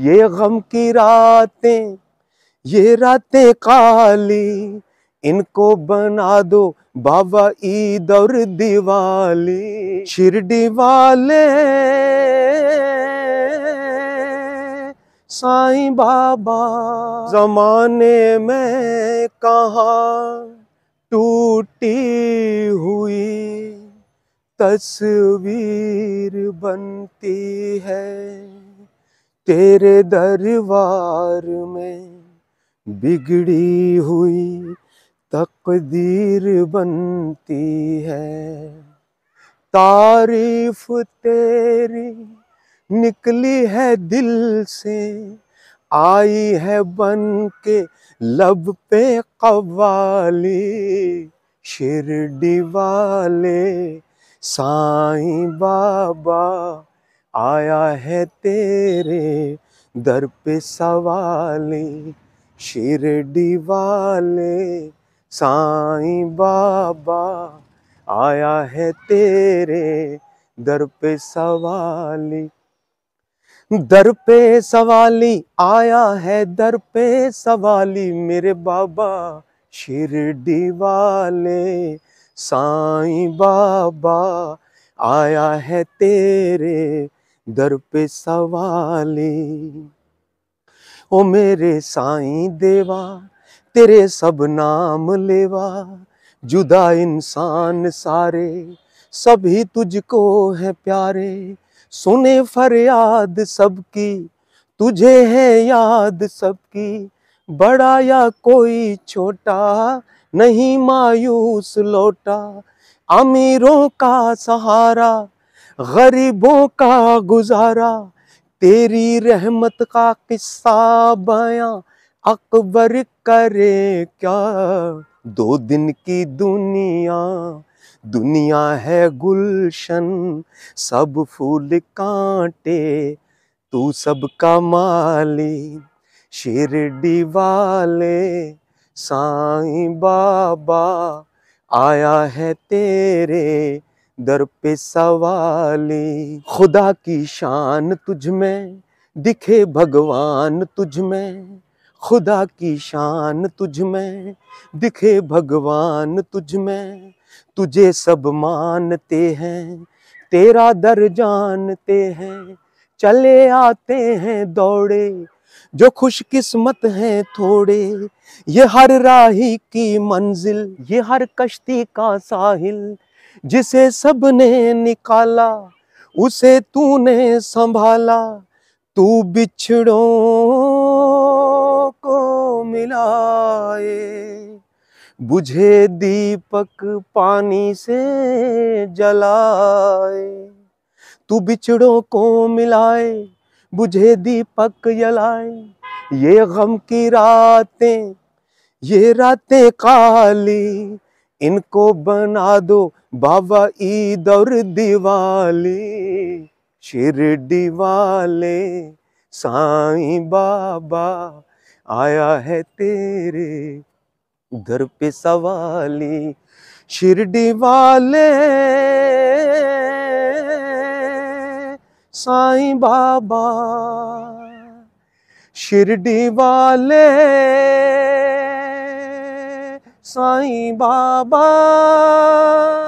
ये गम की रातें ये रातें काली इनको बना दो बाबा ईद और दिवाली शिरडी वाले साईं बाबा जमाने में कहा टूटी हुई तस्वीर बनती है तेरे दरबार में बिगड़ी हुई तकदीर बनती है तारीफ तेरी निकली है दिल से आई है बन के लब पे कवाली शिरडी वाले साईं बाबा आया है तेरे दर पे सवाले शिरडी वाले साई बाबा आया है तेरे दर पे सवाली दर पे सवाली आया है दर पे सवाली मेरे बाबा शिरडी वाले साई बाबा आया है तेरे दर पे सवाले ओ मेरे साईं देवा तेरे सब नाम लेवा जुदा इंसान सारे सभी तुझको है प्यारे सुने फरियाद सबकी तुझे है याद सबकी बड़ा या कोई छोटा नहीं मायूस लौटा अमीरों का सहारा गरीबों का गुजारा तेरी रहमत का किस्सा बयां अकबर करे क्या दो दिन की दुनिया दुनिया है गुलशन सब फूल कांटे तू सबका माली शिरडी वाले साईं बाबा आया है तेरे दर पे सवाली खुदा की शान तुझ में दिखे भगवान तुझ में खुदा की शान तुझ में दिखे भगवान तुझ में तुझे सब मानते हैं तेरा दर जानते हैं चले आते हैं दौड़े जो खुशकिस्मत है थोड़े ये हर राही की मंजिल ये हर कश्ती का साहिल जिसे सबने निकाला उसे तूने संभाला तू बिछड़ों को मिलाए बुझे दीपक पानी से जलाए तू बिछड़ों को मिलाए बुझे दीपक जलाए ये गम की रातें ये रातें काली इनको बना दो बाबा ईद और दिवाली शिरडी वाले साईं बाबा आया है तेरे दर पे सवाली शिरडी वाले साईं बाबा शिरडी वाले साईं बाबा